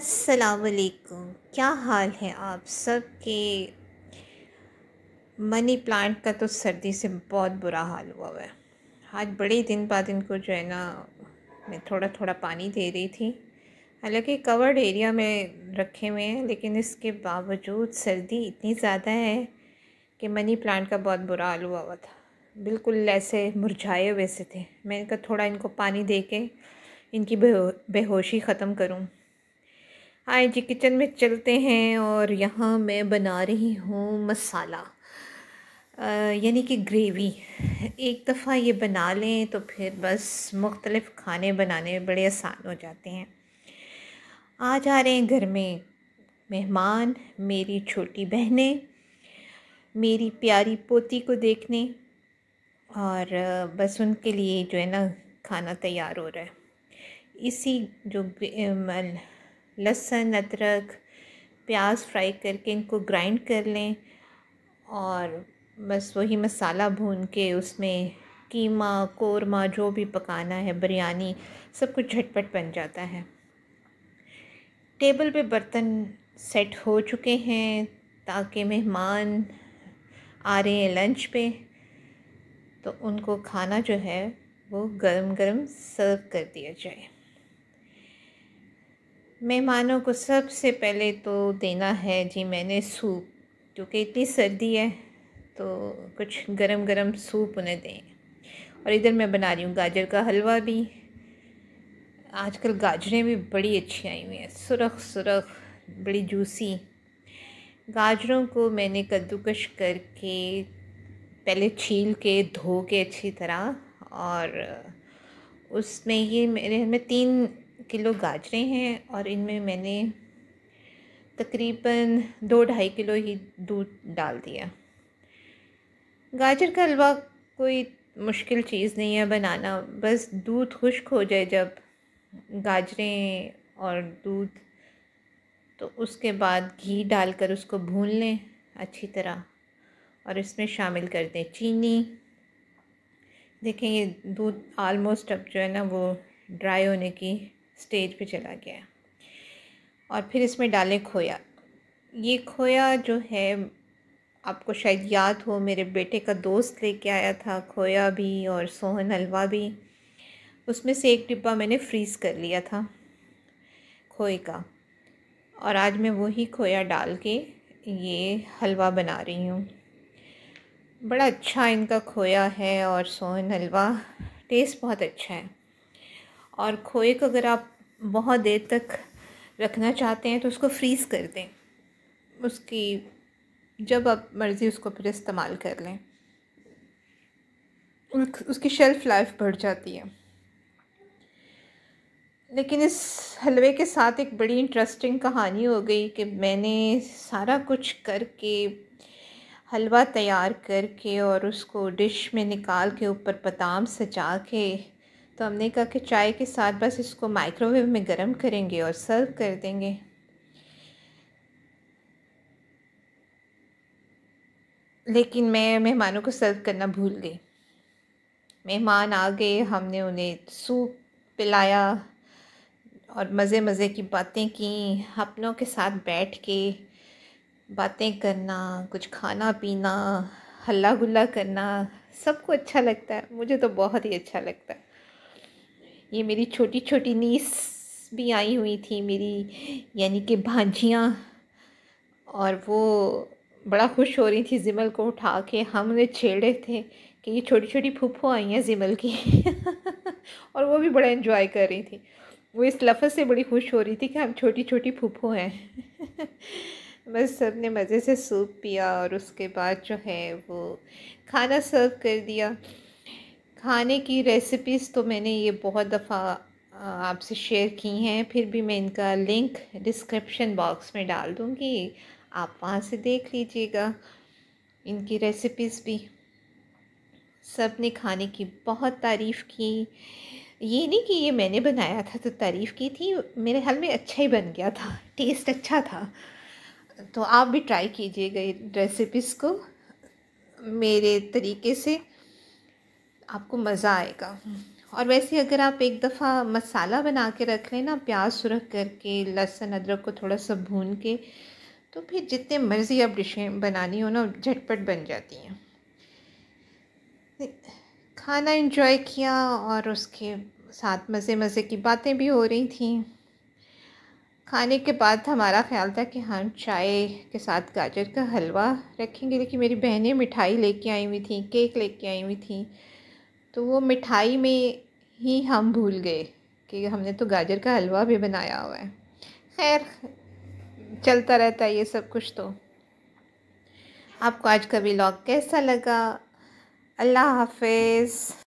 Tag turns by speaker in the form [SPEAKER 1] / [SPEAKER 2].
[SPEAKER 1] असलकुम क्या हाल है आप सब के मनी प्लांट का तो सर्दी से बहुत बुरा हाल हुआ हुआ है आज बड़े दिन बाद इनको जो है ना मैं थोड़ा थोड़ा पानी दे रही थी हालांकि कवर्ड एरिया में रखे हुए हैं लेकिन इसके बावजूद सर्दी इतनी ज़्यादा है कि मनी प्लांट का बहुत बुरा हाल हुआ हुआ था बिल्कुल ऐसे मुरझाए हुए से थे मैं इनका थोड़ा इनको पानी दे के इनकी बेहो बेहोशी ख़त्म करूँ हाय जी किचन में चलते हैं और यहाँ मैं बना रही हूँ मसाला यानी कि ग्रेवी एक दफ़ा ये बना लें तो फिर बस मुख्तलिफ़ खाने बनाने में बड़े आसान हो जाते हैं आज आ रहे हैं घर में मेहमान मेरी छोटी बहनें मेरी प्यारी पोती को देखने और बस उनके लिए जो है ना खाना तैयार हो रहा है इसी जो लहसुन अदरक प्याज फ्राई करके इनको ग्राइंड कर लें और बस वही मसाला भून के उसमें कीमा कोरमा जो भी पकाना है बिरयानी सब कुछ झटपट बन जाता है टेबल पे बर्तन सेट हो चुके हैं ताकि मेहमान आ रहे हैं लंच पे तो उनको खाना जो है वो गरम गरम सर्व कर दिया जाए मेहमानों को सबसे पहले तो देना है जी मैंने सूप क्योंकि इतनी सर्दी है तो कुछ गरम गरम सूप उन्हें दें और इधर मैं बना रही हूँ गाजर का हलवा भी आजकल गाजरें भी बड़ी अच्छी आई हुई हैं सुरख सुरख बड़ी जूसी गाजरों को मैंने कद्दूकश करके पहले छील के धो के अच्छी तरह और उसमें ये मेरे में तीन किलो गाजरें हैं और इनमें मैंने तकरीबन दो ढाई किलो ही दूध डाल दिया गाजर का हलवा कोई मुश्किल चीज़ नहीं है बनाना बस दूध खुश्क हो जाए जब गाजरें और दूध तो उसके बाद घी डालकर उसको भून लें अच्छी तरह और इसमें शामिल कर दें चीनी देखें ये दूध आलमोस्ट अब जो है ना वो ड्राई होने की स्टेज पे चला गया और फिर इसमें डालें खोया ये खोया जो है आपको शायद याद हो मेरे बेटे का दोस्त लेके आया था खोया भी और सोहन हलवा भी उसमें से एक डिब्बा मैंने फ्रीज़ कर लिया था खोए का और आज मैं वही खोया डाल के ये हलवा बना रही हूँ बड़ा अच्छा इनका खोया है और सोहन हलवा टेस्ट बहुत अच्छा है और खोए को अगर आप बहुत देर तक रखना चाहते हैं तो उसको फ्रीज़ कर दें उसकी जब आप मर्ज़ी उसको फिर इस्तेमाल कर लें उसकी शेल्फ़ लाइफ बढ़ जाती है लेकिन इस हलवे के साथ एक बड़ी इंटरेस्टिंग कहानी हो गई कि मैंने सारा कुछ करके हलवा तैयार करके और उसको डिश में निकाल के ऊपर बदाम सजा के तो हमने कहा कि चाय के साथ बस इसको माइक्रोवेव में गर्म करेंगे और सर्व कर देंगे लेकिन मैं मेहमानों को सर्व करना भूल गई मेहमान आ गए हमने उन्हें सूप पिलाया और मज़े मज़े की बातें की अपनों के साथ बैठ के बातें करना कुछ खाना पीना हल्ला गुल्ला करना सबको अच्छा लगता है मुझे तो बहुत ही अच्छा लगता है ये मेरी छोटी छोटी नीस भी आई हुई थी मेरी यानी कि भांजियाँ और वो बड़ा खुश हो रही थी ज़िमल को उठा के हमने छेड़े थे कि ये छोटी छोटी फूफो आई हैं ज़िमल की और वो भी बड़ा इन्जॉय कर रही थी वो इस लफ्ज़ से बड़ी खुश हो रही थी कि हम छोटी छोटी फूफो हैं बस सब ने मज़े से सूप पिया और उसके बाद जो है वो खाना सर्व कर दिया खाने की रेसिपीज़ तो मैंने ये बहुत दफ़ा आपसे शेयर की हैं फिर भी मैं इनका लिंक डिस्क्रिप्शन बॉक्स में डाल दूँगी आप वहाँ से देख लीजिएगा इनकी रेसिपीज़ भी सब ने खाने की बहुत तारीफ़ की ये नहीं कि ये मैंने बनाया था तो तारीफ़ की थी मेरे हाल में अच्छा ही बन गया था टेस्ट अच्छा था तो आप भी ट्राई कीजिएगा रेसिपीज़ को मेरे तरीके से आपको मज़ा आएगा और वैसे अगर आप एक दफ़ा मसाला बना के रख लें ना प्याज सुरख करके लहसुन अदरक को थोड़ा सा भून के तो फिर जितने मर्ज़ी आप डिशें बनानी हो ना झटपट बन जाती हैं खाना इंजॉय किया और उसके साथ मज़े मज़े की बातें भी हो रही थी खाने के बाद हमारा ख्याल था कि हम चाय के साथ गाजर का हलवा रखेंगे लेकिन मेरी बहनें मिठाई लेके आई हुई थी केक लेके आई हुई थी तो वो मिठाई में ही हम भूल गए कि हमने तो गाजर का हलवा भी बनाया हुआ है खैर चलता रहता है ये सब कुछ तो आपको आज का व्लॉग कैसा लगा अल्लाह हाफिज़